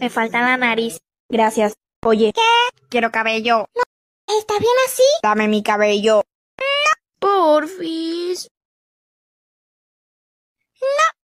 Me falta la nariz. Gracias. Oye. ¿Qué? Quiero cabello. No. ¿Está bien así? Dame mi cabello. No. Porfis.